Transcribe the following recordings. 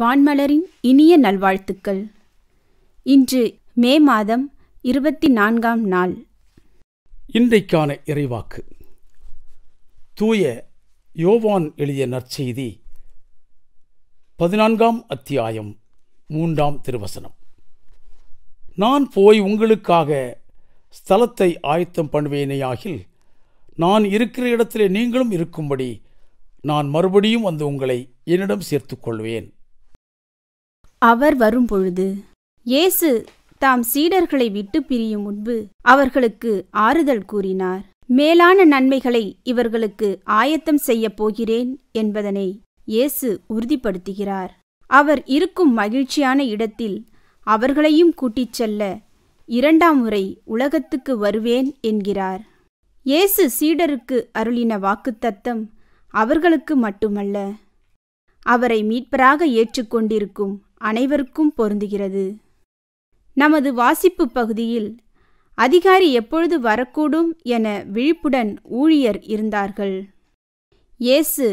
வான்மலரின் இனிய நல்வாழ்த்துக்கள் இன்று மே மாதம் இருபத்தி நான்காம் நாள் இன்றைக்கான இறைவாக்கு தூய யோவான் எழுதிய நற்செய்தி பதினான்காம் அத்தியாயம் மூன்றாம் திருவசனம் நான் போய் உங்களுக்காக ஸ்தலத்தை ஆயத்தம் பண்ணுவேனேயாகில் நான் இருக்கிற இடத்திலே நீங்களும் இருக்கும்படி நான் மறுபடியும் வந்து உங்களை என்னிடம் சேர்த்துக்கொள்வேன் அவர் வரும்பொழுது இயேசு தாம் சீடர்களை விட்டு பிரியும் முன்பு அவர்களுக்கு ஆறுதல் கூறினார் மேலான நன்மைகளை இவர்களுக்கு ஆயத்தம் செய்யப் போகிறேன் என்பதனை இயேசு உறுதிப்படுத்துகிறார் அவர் இருக்கும் மகிழ்ச்சியான இடத்தில் அவர்களையும் கூட்டிச் செல்ல இரண்டாம் முறை உலகத்துக்கு வருவேன் என்கிறார் இயேசு சீடருக்கு அருளின வாக்குத்தத்தம் அவர்களுக்கு மட்டுமல்ல அவரை மீட்பராக ஏற்றுக்கொண்டிருக்கும் அனைவருக்கும் பொருந்துகிறது நமது வாசிப்பு பகுதியில் அதிகாரி எப்பொழுது வரக்கூடும் என விழிப்புடன் ஊழியர் இருந்தார்கள் இயேசு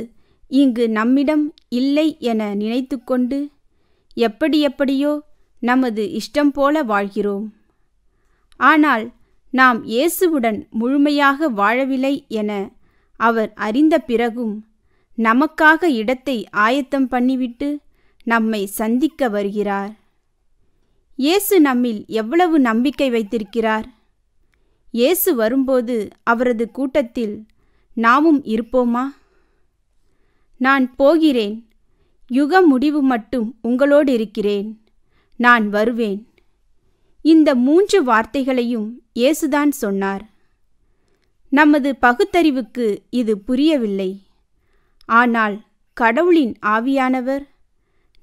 இங்கு நம்மிடம் இல்லை என நினைத்து கொண்டு எப்படி எப்படியோ நமது இஷ்டம் போல வாழ்கிறோம் ஆனால் நாம் இயேசுவுடன் முழுமையாக வாழவில்லை என அவர் அறிந்த பிறகும் நமக்காக இடத்தை ஆயத்தம் பண்ணிவிட்டு நம்மை சந்திக்க வருகிறார் இயேசு நம்மில் எவ்வளவு நம்பிக்கை வைத்திருக்கிறார் இயேசு வரும்போது அவரது கூட்டத்தில் நாமும் இருப்போமா நான் போகிறேன் யுக முடிவு மட்டும் உங்களோடு இருக்கிறேன் நான் வருவேன் இந்த மூன்று வார்த்தைகளையும் இயேசுதான் சொன்னார் நமது பகுத்தறிவுக்கு இது புரியவில்லை ஆனால் கடவுளின் ஆவியானவர்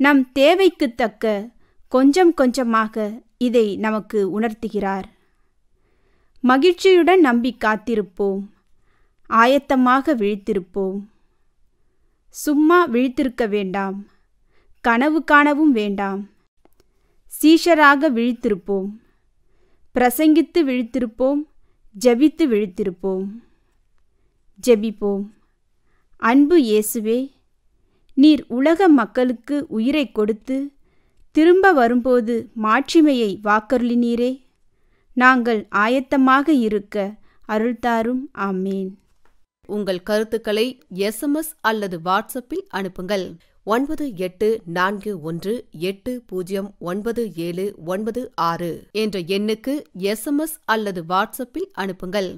நம் தேவைக்கு தக்க கொஞ்சம் கொஞ்சமாக இதை நமக்கு உணர்த்துகிறார் மகிழ்ச்சியுடன் நம்பி காத்திருப்போம் ஆயத்தமாக விழித்திருப்போம் சும்மா விழித்திருக்க வேண்டாம் கனவு காணவும் வேண்டாம் சீஷராக விழித்திருப்போம் பிரசங்கித்து விழித்திருப்போம் ஜபித்து விழித்திருப்போம் ஜெபிப்போம் அன்பு இயேசுவே நீர் உலக மக்களுக்கு உயிரை கொடுத்து திரும்ப வரும்போது மாட்சிமையை வாக்கருளினீரே நாங்கள் ஆயத்தமாக இருக்க அருள்தாரும் ஆமேன் உங்கள் கருத்துக்களை எஸ்எம்எஸ் அல்லது வாட்ஸ்அப்பில் அனுப்புங்கள் ஒன்பது எட்டு நான்கு ஒன்று எட்டு பூஜ்ஜியம் ஒன்பது ஏழு ஒன்பது ஆறு என்ற எண்ணுக்கு எஸ்எம்எஸ் அல்லது வாட்ஸ்அப்பில் அனுப்புங்கள்